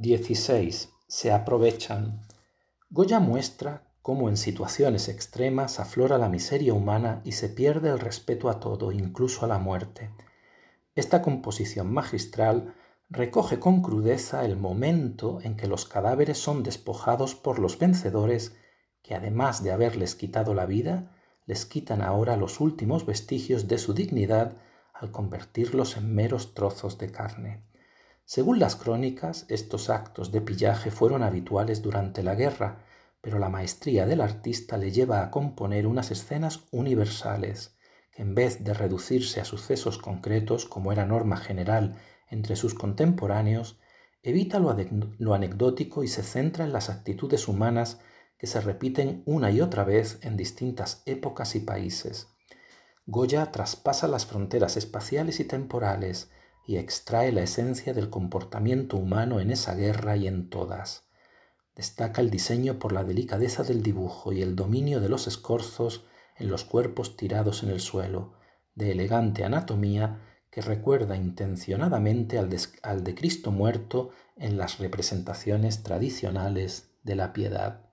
16. Se aprovechan. Goya muestra cómo en situaciones extremas aflora la miseria humana y se pierde el respeto a todo, incluso a la muerte. Esta composición magistral recoge con crudeza el momento en que los cadáveres son despojados por los vencedores que además de haberles quitado la vida, les quitan ahora los últimos vestigios de su dignidad al convertirlos en meros trozos de carne. Según las crónicas, estos actos de pillaje fueron habituales durante la guerra, pero la maestría del artista le lleva a componer unas escenas universales, que en vez de reducirse a sucesos concretos como era norma general entre sus contemporáneos, evita lo, anecdótico y se centra en las actitudes humanas que se repiten una y otra vez en distintas épocas y países. Goya traspasa las fronteras espaciales y temporales, y extrae la esencia del comportamiento humano en esa guerra y en todas. Destaca el diseño por la delicadeza del dibujo y el dominio de los escorzos en los cuerpos tirados en el suelo, de elegante anatomía que recuerda intencionadamente al de, Cristo muerto en las representaciones tradicionales de la piedad.